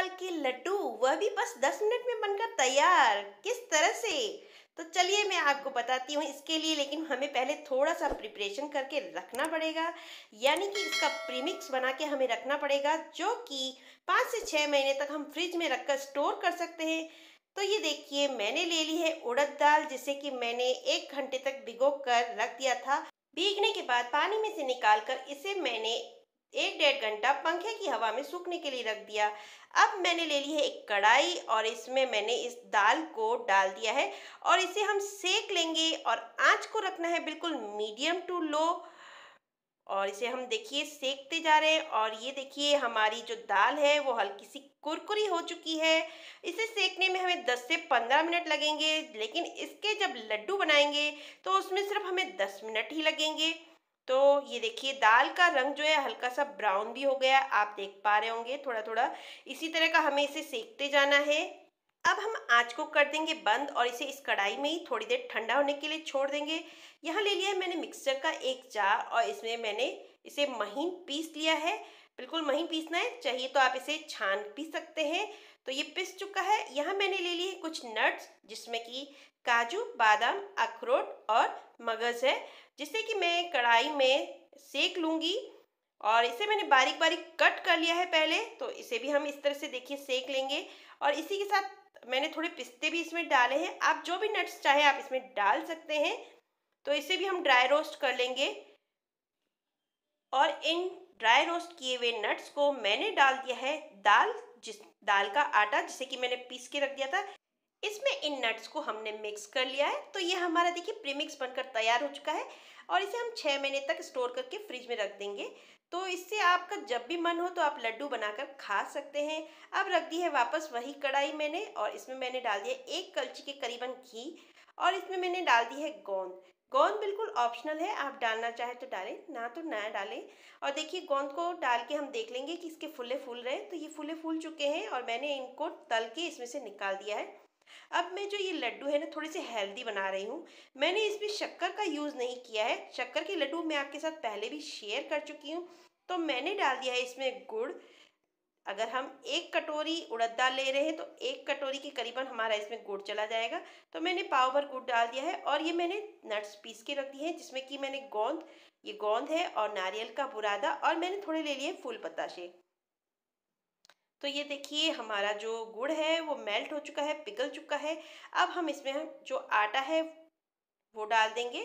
दाल के लड्डू वह भी बस दस मिनट में बनकर तैयार किस तरह से तो चलिए मैं आपको बताती हूँ इसके लिए लेकिन हमें पहले थोड़ा सा प्रिपरेशन करके रखना पड़ेगा यानी कि इसका प्रीमिक्स बना के हमें रखना पड़ेगा जो कि पाँच से छः महीने तक हम फ्रिज में रखकर स्टोर कर सकते हैं तो ये देखिए मैंने ले ली है उड़द दाल जिसे कि मैंने एक घंटे तक भिगो कर रख दिया था भीगने के बाद पानी में से निकाल कर इसे मैंने एक डेढ़ घंटा पंखे की हवा में सूखने के लिए रख दिया अब मैंने ले ली है एक कढ़ाई और इसमें मैंने इस दाल को डाल दिया है और इसे हम सेक लेंगे और आंच को रखना है बिल्कुल मीडियम टू लो और इसे हम देखिए सेकते जा रहे हैं और ये देखिए हमारी जो दाल है वो हल्की सी कुरकुरी हो चुकी है इसे सेकने में हमें 10 से 15 मिनट लगेंगे लेकिन इसके जब लड्डू बनाएंगे तो उसमें सिर्फ हमें 10 मिनट ही लगेंगे तो ये देखिए दाल का रंग जो है हल्का सा ब्राउन भी हो गया आप देख पा रहे होंगे थोड़ा थोड़ा इसी तरह का हमें इसे सेकते जाना है अब हम आँच को कर देंगे बंद और इसे इस कढ़ाई में ही थोड़ी देर ठंडा होने के लिए छोड़ देंगे यहाँ ले लिया है मैंने मिक्सचर का एक जार और इसमें मैंने इसे महीन पीस लिया है बिल्कुल महीन पीसना है चाहिए तो आप इसे छान पी सकते हैं तो ये पिस चुका है यहाँ मैंने ले लिए कुछ नट्स जिसमें कि काजू बादाम अखरोट और मगज़ है जिससे कि मैं कढ़ाई में सेक लूँगी और इसे मैंने बारीक बारीक कट कर लिया है पहले तो इसे भी हम इस तरह से देखिए सेक लेंगे और इसी के साथ मैंने थोड़े पिस्ते भी इसमें डाले हैं आप जो भी नट्स चाहे आप इसमें डाल सकते हैं तो इसे भी हम ड्राई रोस्ट कर लेंगे और इन ड्राई रोस्ट किए हुए नट्स को मैंने डाल दिया है दाल जिस दाल का आटा जिसे कि मैंने पीस के रख दिया था इसमें इन नट्स को हमने मिक्स कर लिया है तो ये हमारा देखिए प्रीमिक्स बनकर तैयार हो चुका है और इसे हम छः महीने तक स्टोर करके फ्रिज में रख देंगे तो इससे आपका जब भी मन हो तो आप लड्डू बनाकर खा सकते हैं अब रख दी है वापस वही कढ़ाई मैंने और इसमें मैंने डाल दिया एक कलची के करीबन घी और इसमें मैंने डाल दी है गोंद गोंद बिल्कुल ऑप्शनल है आप डालना चाहे तो डालें ना तो ना डालें और देखिए गोंद को डाल के हम देख लेंगे कि इसके फूले फूल रहे हैं तो ये फूले फूल चुके हैं और मैंने इनको तल के इसमें से निकाल दिया है अब मैं जो ये लड्डू है ना थोड़े से हेल्दी बना रही हूँ मैंने इसमें शक्कर का यूज़ नहीं किया है शक्कर के लड्डू मैं आपके साथ पहले भी शेयर कर चुकी हूँ तो मैंने डाल दिया है इसमें गुड़ अगर हम एक कटोरी उड़द दाल ले रहे हैं तो एक कटोरी के करीबन हमारा इसमें गुड़ चला जाएगा तो मैंने पाव भर गुड़ डाल दिया है और ये मैंने नट्स पीस के रख दिए हैं जिसमें कि मैंने गोंद ये गोंद है और नारियल का बुरादा और मैंने थोड़े ले लिए फूल पताशे तो ये देखिए हमारा जो गुड़ है वो मेल्ट हो चुका है पिघल चुका है अब हम इसमें जो आटा है वो डाल देंगे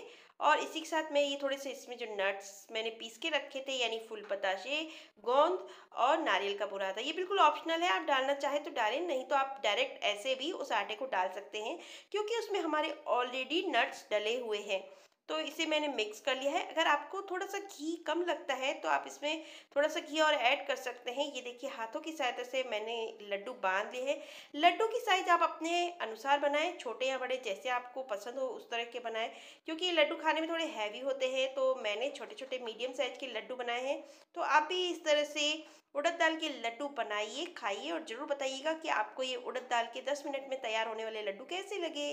और इसी के साथ मैं ये थोड़े से इसमें जो नट्स मैंने पीस के रखे थे यानी फुल पताशे गोंद और नारियल का था ये बिल्कुल ऑप्शनल है आप डालना चाहे तो डालें नहीं तो आप डायरेक्ट ऐसे भी उस आटे को डाल सकते हैं क्योंकि उसमें हमारे ऑलरेडी नट्स डले हुए हैं तो इसे मैंने मिक्स कर लिया है अगर आपको थोड़ा सा घी कम लगता है तो आप इसमें थोड़ा सा घी और ऐड कर सकते हैं ये देखिए हाथों की सहायता से मैंने लड्डू बांध लिए हैं लड्डू की साइज़ आप अपने अनुसार बनाएं छोटे या बड़े जैसे आपको पसंद हो उस तरह के बनाएं क्योंकि लड्डू खाने में थोड़े हैवी होते हैं तो मैंने छोटे छोटे मीडियम साइज़ के लड्डू बनाए हैं तो आप भी इस तरह से उड़द दाल के लड्डू बनाइए खाइए और ज़रूर बताइएगा कि आपको ये उड़द दाल के दस मिनट में तैयार होने वाले लड्डू कैसे लगे